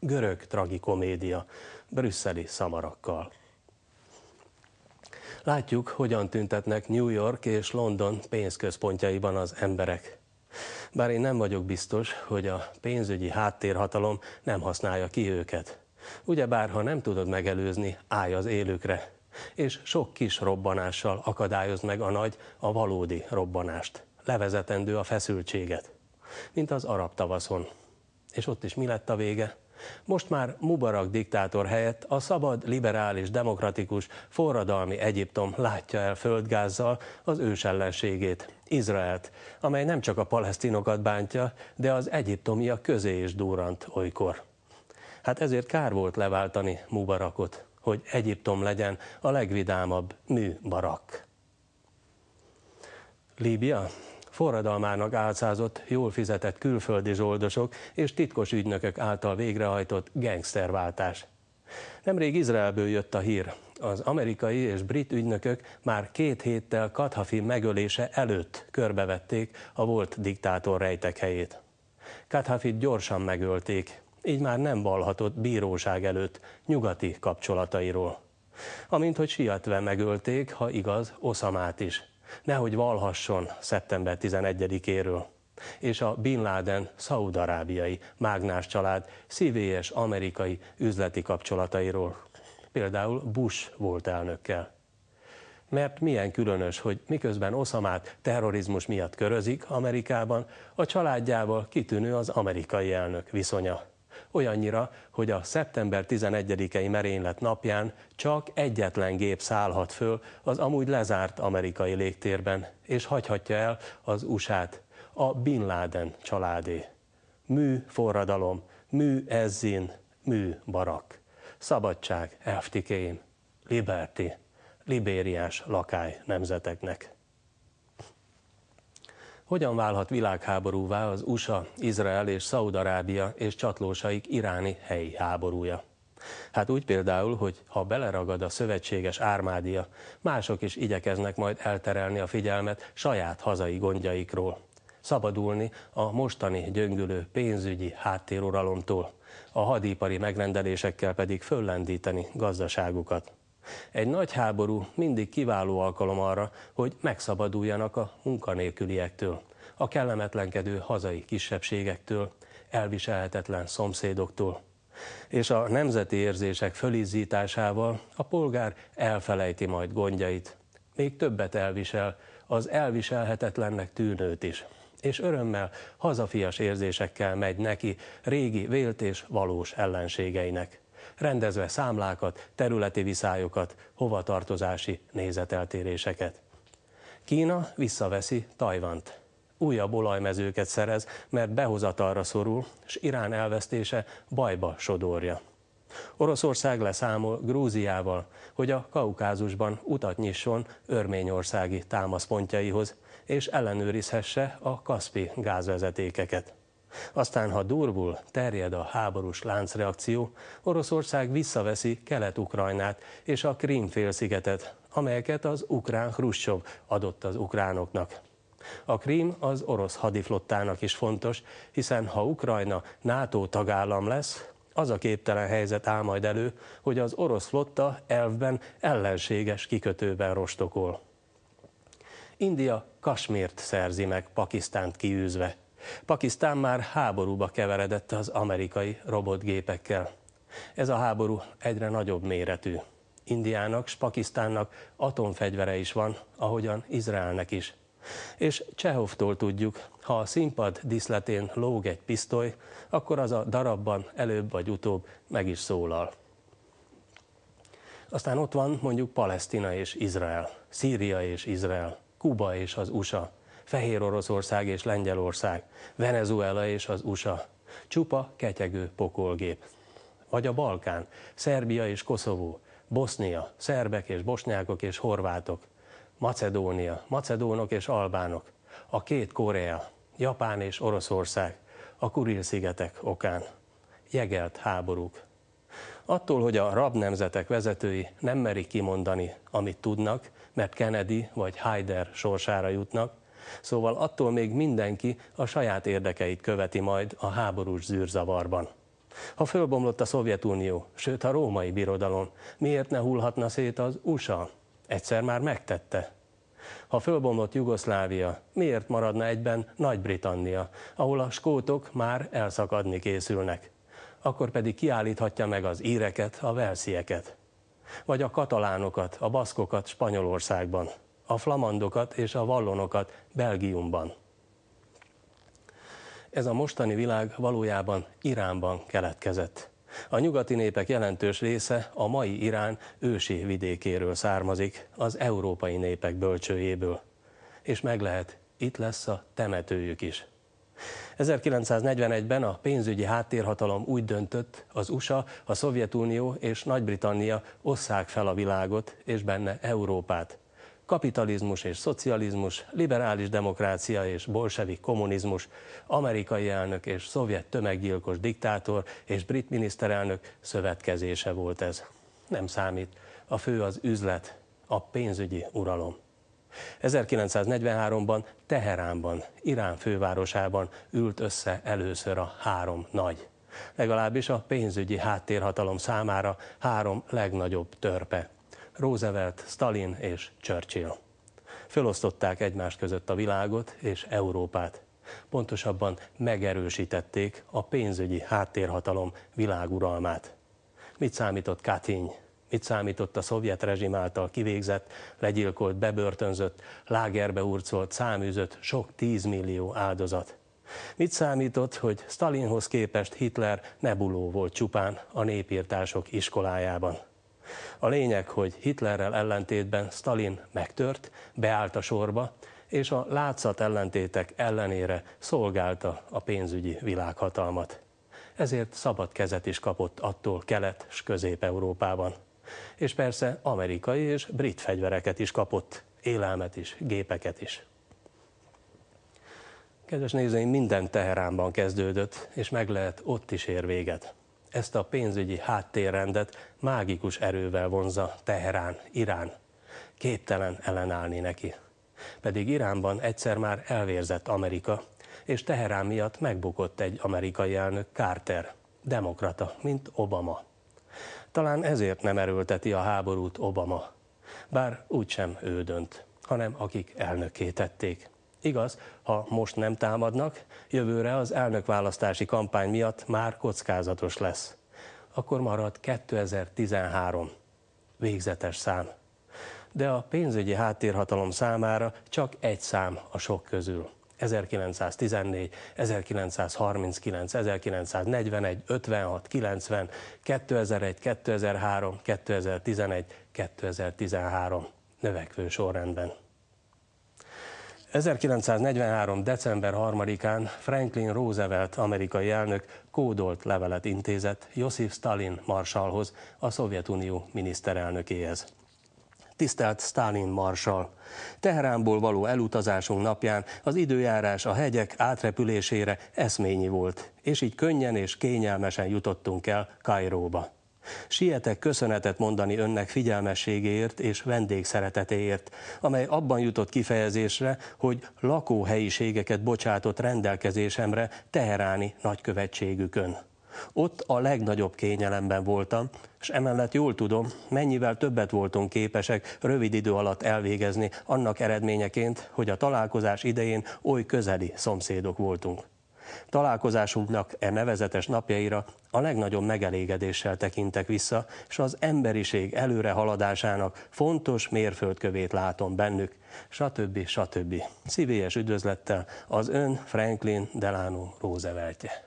görög tragikomédia brüsszeli szamarakkal. Látjuk, hogyan tüntetnek New York és London pénzközpontjaiban az emberek. Bár én nem vagyok biztos, hogy a pénzügyi háttérhatalom nem használja ki őket. Ugyebár, ha nem tudod megelőzni, állj az élőkre. és sok kis robbanással akadályoz meg a nagy, a valódi robbanást. Levezetendő a feszültséget, mint az arab tavaszon. És ott is mi lett a vége? Most már Mubarak diktátor helyett a szabad, liberális, demokratikus, forradalmi Egyiptom látja el földgázzal az ős ellenségét, Izraelt, amely nem csak a palesztinokat bántja, de az egyiptomiak közé is durrant olykor. Hát ezért kár volt leváltani Mubarakot, hogy Egyiptom legyen a legvidámabb műbarak. Líbia? forradalmának álcázott, jól fizetett külföldi zsoldosok és titkos ügynökök által végrehajtott gengszterváltás. Nemrég Izraelből jött a hír. Az amerikai és brit ügynökök már két héttel Kadhafi megölése előtt körbevették a volt diktátor rejtek helyét. Kadhafit gyorsan megölték, így már nem valhatott bíróság előtt nyugati kapcsolatairól. Amint hogy sietve megölték, ha igaz, Oszamát is – nehogy valhasson szeptember 11-éről és a Bin Laden szaudarábiai mágnás család szívélyes amerikai üzleti kapcsolatairól. Például Bush volt elnökkel. Mert milyen különös, hogy miközben Oszamát terrorizmus miatt körözik Amerikában, a családjával kitűnő az amerikai elnök viszonya. Olyannyira, hogy a szeptember 11-i merénylet napján csak egyetlen gép szállhat föl az amúgy lezárt amerikai légtérben, és hagyhatja el az USA-t, a Bin Laden családé. Mű forradalom, mű ezzin, mű barak. Szabadság FTK-im, Liberty, libériás lakály nemzeteknek. Hogyan válhat világháborúvá az USA, Izrael és Szaudarábia és csatlósaik iráni helyi háborúja? Hát úgy például, hogy ha beleragad a szövetséges ármádia, mások is igyekeznek majd elterelni a figyelmet saját hazai gondjaikról. Szabadulni a mostani gyöngülő pénzügyi háttéruralomtól, a hadipari megrendelésekkel pedig föllendíteni gazdaságukat. Egy nagy háború mindig kiváló alkalom arra, hogy megszabaduljanak a munkanélküliektől, a kellemetlenkedő hazai kisebbségektől, elviselhetetlen szomszédoktól. És a nemzeti érzések fölizzításával a polgár elfelejti majd gondjait. Még többet elvisel, az elviselhetetlennek tűnőt is és örömmel, hazafias érzésekkel megy neki régi vélt és valós ellenségeinek rendezve számlákat, területi viszályokat, hovatartozási nézeteltéréseket. Kína visszaveszi Tajvant. Újabb olajmezőket szerez, mert behozatalra szorul, és Irán elvesztése bajba sodorja. Oroszország leszámol Grúziával, hogy a Kaukázusban utat nyisson örményországi támaszpontjaihoz, és ellenőrizhesse a Kaspi gázvezetékeket. Aztán, ha durvul, terjed a háborús láncreakció, Oroszország visszaveszi Kelet-Ukrajnát és a Krím-félszigetet, amelyeket az ukrán Hruscsov adott az ukránoknak. A Krím az orosz hadiflottának is fontos, hiszen ha Ukrajna NATO tagállam lesz, az a képtelen helyzet áll majd elő, hogy az orosz flotta elvben ellenséges kikötőben rostokol. India Kasmírt szerzi meg Pakisztánt kiűzve. Pakisztán már háborúba keveredett az amerikai robotgépekkel. Ez a háború egyre nagyobb méretű. Indiának és Pakisztánnak atomfegyvere is van, ahogyan Izraelnek is. És Csehovtól tudjuk, ha a színpad diszletén lóg egy pisztoly, akkor az a darabban előbb vagy utóbb meg is szólal. Aztán ott van mondjuk Palesztina és Izrael, Szíria és Izrael, Kuba és az USA, Fehér Oroszország és Lengyelország, Venezuela és az USA. Csupa ketyegő pokolgép. Vagy a Balkán, Szerbia és Koszovó, Bosznia, szerbek és bosnyákok és horvátok, Macedónia, macedónok és albánok, a két Korea, Japán és Oroszország, a Kuril-szigetek okán. Jegelt háborúk. Attól, hogy a rab nemzetek vezetői nem merik kimondani, amit tudnak, mert Kennedy vagy Haider sorsára jutnak, Szóval attól még mindenki a saját érdekeit követi majd a háborús zűrzavarban. Ha fölbomlott a Szovjetunió, sőt a római birodalom, miért ne hullhatna szét az USA? Egyszer már megtette. Ha fölbomlott Jugoszlávia, miért maradna egyben Nagy-Britannia, ahol a skótok már elszakadni készülnek? Akkor pedig kiállíthatja meg az íreket, a velszieket. Vagy a katalánokat, a baszkokat Spanyolországban a flamandokat és a vallonokat Belgiumban. Ez a mostani világ valójában Iránban keletkezett. A nyugati népek jelentős része a mai Irán ősi vidékéről származik, az európai népek bölcsőjéből. És meg lehet, itt lesz a temetőjük is. 1941-ben a pénzügyi háttérhatalom úgy döntött, az USA, a Szovjetunió és Nagy-Britannia osszák fel a világot és benne Európát kapitalizmus és szocializmus, liberális demokrácia és bolsevik kommunizmus, amerikai elnök és szovjet tömeggyilkos diktátor és brit miniszterelnök szövetkezése volt ez. Nem számít, a fő az üzlet, a pénzügyi uralom. 1943-ban Teheránban, Irán fővárosában ült össze először a három nagy. Legalábbis a pénzügyi háttérhatalom számára három legnagyobb törpe Roosevelt, Stalin és Churchill. Fölosztották egymást között a világot és Európát. Pontosabban megerősítették a pénzügyi háttérhatalom világuralmát. Mit számított Katyny? Mit számított a szovjet rezsim által kivégzett, legyilkolt, bebörtönzött, lágerbe urcolt, száműzött sok tízmillió áldozat? Mit számított, hogy Stalinhoz képest Hitler nebuló volt csupán a népírtások iskolájában? A lényeg, hogy Hitlerrel ellentétben Stalin megtört, beállt a sorba, és a látszat ellentétek ellenére szolgálta a pénzügyi világhatalmat. Ezért szabad kezet is kapott attól Kelet- és Közép-Európában. És persze amerikai és brit fegyvereket is kapott, élelmet is, gépeket is. Kedves nézőim, minden Teheránban kezdődött, és meg lehet ott is ér véget. Ezt a pénzügyi háttérrendet mágikus erővel vonza Teherán, Irán. Képtelen ellenállni neki. Pedig Iránban egyszer már elvérzett Amerika, és Teherán miatt megbukott egy amerikai elnök Carter, demokrata, mint Obama. Talán ezért nem erőlteti a háborút Obama. Bár úgysem ő dönt, hanem akik elnöké tették. Igaz, ha most nem támadnak, jövőre az elnökválasztási kampány miatt már kockázatos lesz. Akkor marad 2013. Végzetes szám. De a pénzügyi háttérhatalom számára csak egy szám a sok közül. 1914, 1939, 1941, 56, 90, 2001, 2003, 2011, 2013 növekvő sorrendben. 1943. december 3-án Franklin Roosevelt amerikai elnök kódolt levelet intézett Josif Stalin marsalhoz, a Szovjetunió miniszterelnökéhez. Tisztelt Stalin marsal! Teheránból való elutazásunk napján az időjárás a hegyek átrepülésére eszményi volt, és így könnyen és kényelmesen jutottunk el Kairóba. Sietek köszönetet mondani önnek figyelmességéért és vendégszeretetéért, amely abban jutott kifejezésre, hogy lakóhelyiségeket bocsátott rendelkezésemre teheráni nagykövetségükön. Ott a legnagyobb kényelemben voltam, és emellett jól tudom, mennyivel többet voltunk képesek rövid idő alatt elvégezni annak eredményeként, hogy a találkozás idején oly közeli szomszédok voltunk. Találkozásunknak e nevezetes napjaira a legnagyobb megelégedéssel tekintek vissza, és az emberiség előre haladásának fontos mérföldkövét látom bennük, stb. stb. Szívélyes üdvözlettel az ön Franklin Delano Rooseveltje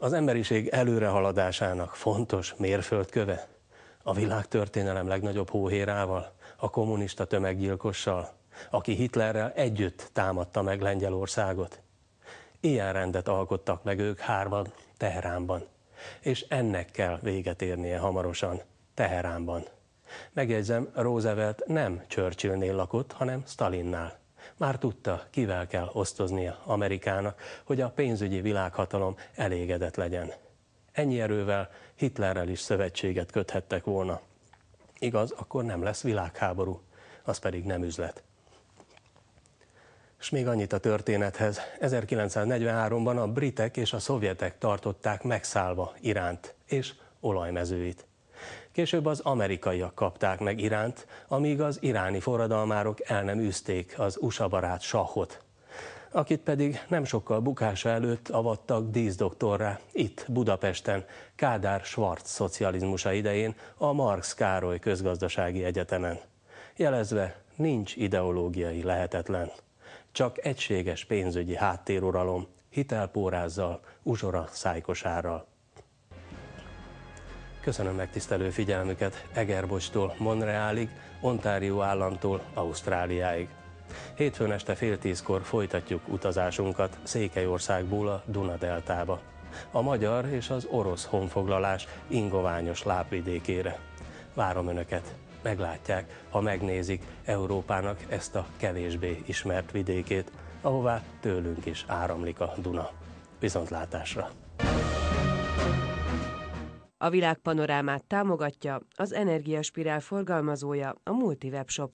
az emberiség előrehaladásának fontos mérföldköve? A világtörténelem legnagyobb hóhérával, a kommunista tömeggyilkossal, aki Hitlerrel együtt támadta meg Lengyelországot. Ilyen rendet alkottak meg ők hárman Teheránban, és ennek kell véget érnie hamarosan Teheránban. Megjegyzem, Roosevelt nem Churchillnél lakott, hanem Stalinnál. Már tudta, kivel kell osztoznia Amerikának, hogy a pénzügyi világhatalom elégedett legyen. Ennyi erővel Hitlerrel is szövetséget köthettek volna. Igaz, akkor nem lesz világháború, az pedig nem üzlet. És még annyit a történethez. 1943-ban a britek és a szovjetek tartották megszállva Iránt és olajmezőit. Később az amerikaiak kapták meg Iránt, amíg az iráni forradalmárok el nem üzték az USA barát sahot, akit pedig nem sokkal bukása előtt avattak díszdoktorra itt Budapesten, Kádár Schwarz szocializmusa idején a Marx Károly Közgazdasági Egyetemen. Jelezve, nincs ideológiai lehetetlen csak egységes pénzügyi háttéruralom, hitelpórázzal, uzsora szájkosárral. Köszönöm megtisztelő figyelmüket Egerbostól Monreálig, Ontárió államtól Ausztráliáig. Hétfőn este fél tízkor folytatjuk utazásunkat Székelyországból a Dunadeltába. A magyar és az orosz honfoglalás ingoványos lápvidékére. Várom Önöket! meglátják, ha megnézik Európának ezt a kevésbé ismert vidékét, ahová tőlünk is áramlik a Duna. Viszontlátásra! A világpanorámát támogatja az Energiaspirál forgalmazója, a Multi